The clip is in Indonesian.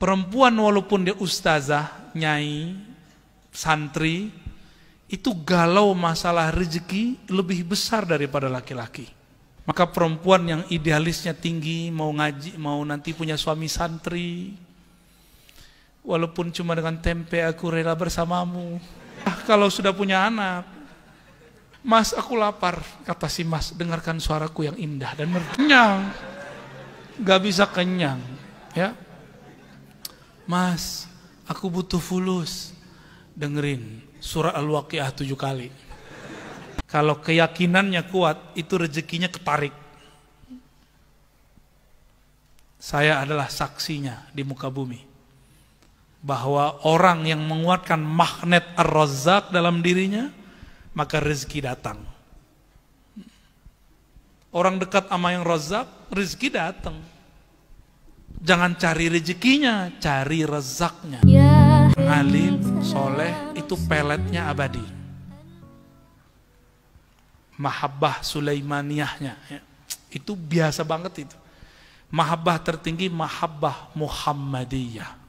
Perempuan walaupun dia ustazah, nyai, santri, itu galau masalah rezeki lebih besar daripada laki-laki. Maka perempuan yang idealisnya tinggi, mau ngaji, mau nanti punya suami santri, walaupun cuma dengan tempe aku rela bersamamu. Ah, kalau sudah punya anak, Mas aku lapar, kata si Mas, dengarkan suaraku yang indah dan merenyang. gak bisa kenyang, ya. Mas, aku butuh fulus. Dengerin surah Al-Waqiah tujuh kali. Kalau keyakinannya kuat, itu rezekinya ketarik. Saya adalah saksinya di muka bumi. Bahwa orang yang menguatkan magnet ar-razak dalam dirinya, maka rezeki datang. Orang dekat sama yang rozak, rezeki datang. Jangan cari rezekinya, cari rezaknya. Ya, Alim, soleh, itu peletnya abadi. Mahabbah Sulaimaniyahnya. Ya. Itu biasa banget itu. Mahabbah tertinggi, mahabbah Muhammadiyah.